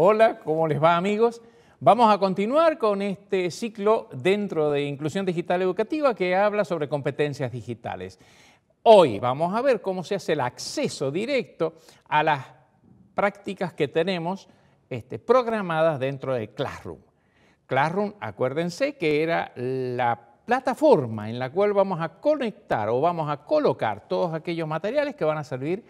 Hola, ¿cómo les va amigos? Vamos a continuar con este ciclo dentro de Inclusión Digital Educativa que habla sobre competencias digitales. Hoy vamos a ver cómo se hace el acceso directo a las prácticas que tenemos este, programadas dentro de Classroom. Classroom, acuérdense que era la plataforma en la cual vamos a conectar o vamos a colocar todos aquellos materiales que van a servir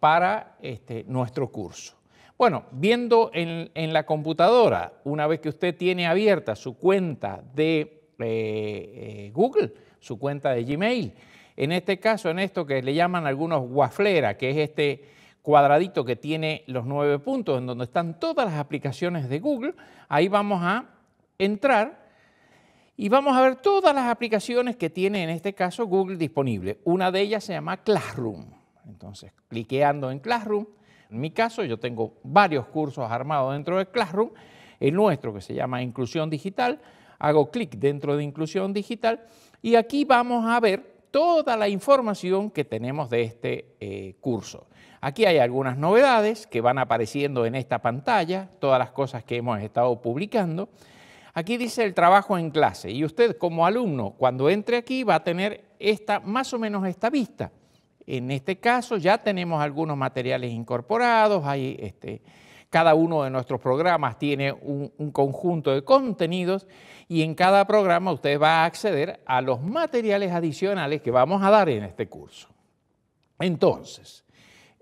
para este, nuestro curso. Bueno, viendo en, la computadora, una vez que usted tiene abierta su cuenta de eh, eh, Google, su cuenta de Gmail, en este caso, en esto que le llaman algunos waflera, que es este cuadradito que tiene los nueve puntos, en donde están todas las aplicaciones de Google, ahí vamos a entrar y vamos a ver todas las aplicaciones que tiene en este caso Google disponible. Una de ellas se llama Classroom. Entonces, cliqueando en Classroom, en mi caso, yo tengo varios cursos armados dentro de Classroom. El nuestro, que se llama Inclusión Digital, hago clic dentro de Inclusión Digital y aquí vamos a ver toda la información que tenemos de este eh, curso. Aquí hay algunas novedades que van apareciendo en esta pantalla, todas las cosas que hemos estado publicando. Aquí dice el trabajo en clase y usted como alumno cuando entre aquí va a tener esta, más o menos esta vista. En este caso ya tenemos algunos materiales incorporados, este, cada uno de nuestros programas tiene un, un, conjunto de contenidos y en cada programa usted va a acceder a los materiales adicionales que vamos a dar en este curso. Entonces,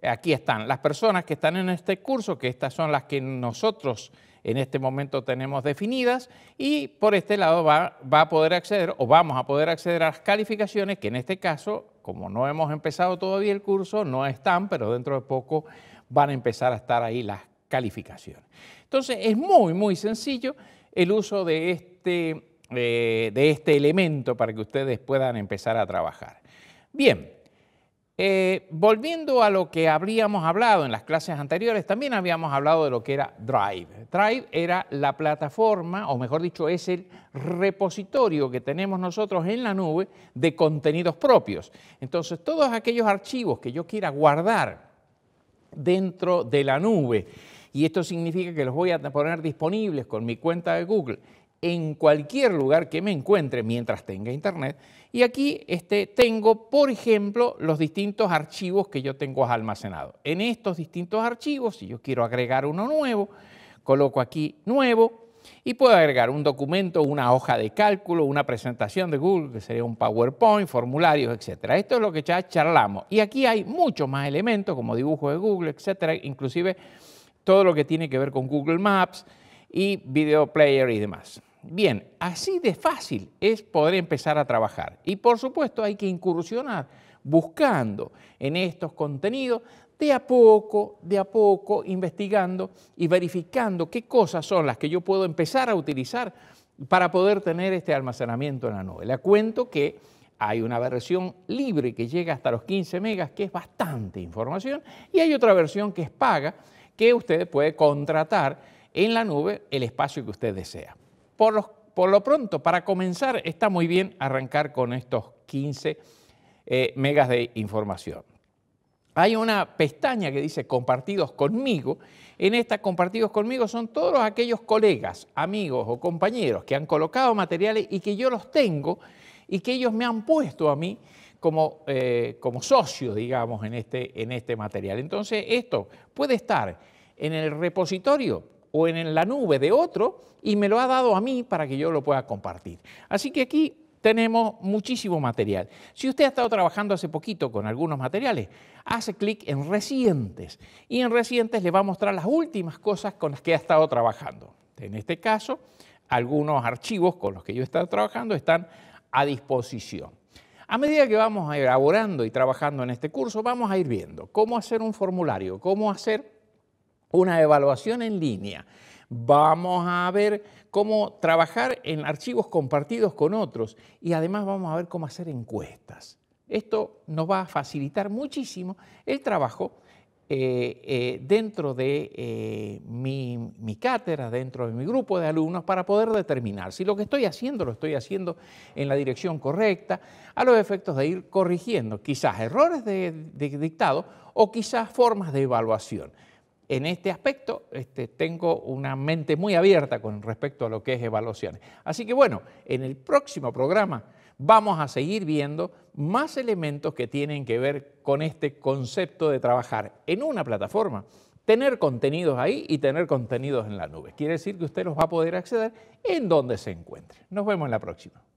aquí están las personas que están en este curso, que estas son las que nosotros en este momento tenemos definidas y por este lado va, va a poder acceder o vamos a poder acceder a las calificaciones que en este caso, como no hemos empezado todavía el curso, no están, pero dentro de poco van a empezar a estar ahí las calificaciones. Entonces es muy, muy sencillo el uso de este, eh, de este elemento para que ustedes puedan empezar a trabajar. Bien, eh, volviendo a lo que habríamos hablado en las clases anteriores, también habíamos hablado de lo que era Drive. Drive era la plataforma, o mejor dicho, es el repositorio que tenemos nosotros en la nube de contenidos propios. Entonces, todos aquellos archivos que yo quiera guardar dentro de la nube, y esto significa que los voy a poner disponibles con mi cuenta de Google en cualquier lugar que me encuentre mientras tenga internet. Y aquí este, tengo, por ejemplo, los distintos archivos que yo tengo almacenados. En estos distintos archivos, si yo quiero agregar uno nuevo, coloco aquí nuevo y puedo agregar un documento, una hoja de cálculo, una presentación de Google, que sería un PowerPoint, formularios, etc. Esto es lo que ya charlamos. Y aquí hay muchos más elementos como dibujos de Google, etc. Inclusive todo lo que tiene que ver con Google Maps y Video Player y demás. Bien, así de fácil es poder empezar a trabajar. Y por supuesto hay que incursionar buscando en estos contenidos de a poco, de a poco, investigando y verificando qué cosas son las que yo puedo empezar a utilizar para poder tener este almacenamiento en la nube. Le cuento que hay una versión libre que llega hasta los 15 megas, que es bastante información, y hay otra versión que es paga, que usted puede contratar en la nube el espacio que usted desea. Por, lo pronto, para comenzar, está muy bien arrancar con estos 15 eh, megas de información. Hay una pestaña que dice compartidos conmigo. En esta compartidos conmigo son todos aquellos colegas, amigos o compañeros que han colocado materiales y que yo los tengo y que ellos me han puesto a mí como, eh, como socio, digamos, en este, en este material. Entonces esto puede estar en el repositorio o en la nube de otro y me lo ha dado a mí para que yo lo pueda compartir. Así que aquí tenemos muchísimo material. Si usted ha estado trabajando hace poquito con algunos materiales, hace clic en Recientes y en Recientes le va a mostrar las últimas cosas con las que ha estado trabajando. En este caso, algunos archivos con los que yo he estado trabajando están a disposición. A medida que vamos elaborando y trabajando en este curso, vamos a ir viendo cómo hacer un formulario, cómo hacer una evaluación en línea. Vamos a ver cómo trabajar en archivos compartidos con otros y además vamos a ver cómo hacer encuestas. Esto nos va a facilitar muchísimo el trabajo eh, eh, dentro de eh, mi, cátedra, dentro de mi grupo de alumnos, para poder determinar si lo que estoy haciendo lo estoy haciendo en la dirección correcta, a los efectos de ir corrigiendo quizás errores de dictado o quizás formas de evaluación en este aspecto este, tengo una mente muy abierta con respecto a lo que es evaluaciones. Así que bueno, en el próximo programa vamos a seguir viendo más elementos que tienen que ver con este concepto de trabajar en una plataforma, tener contenidos ahí y tener contenidos en la nube. Quiere decir que usted los va a poder acceder en donde se encuentre. Nos vemos en la próxima.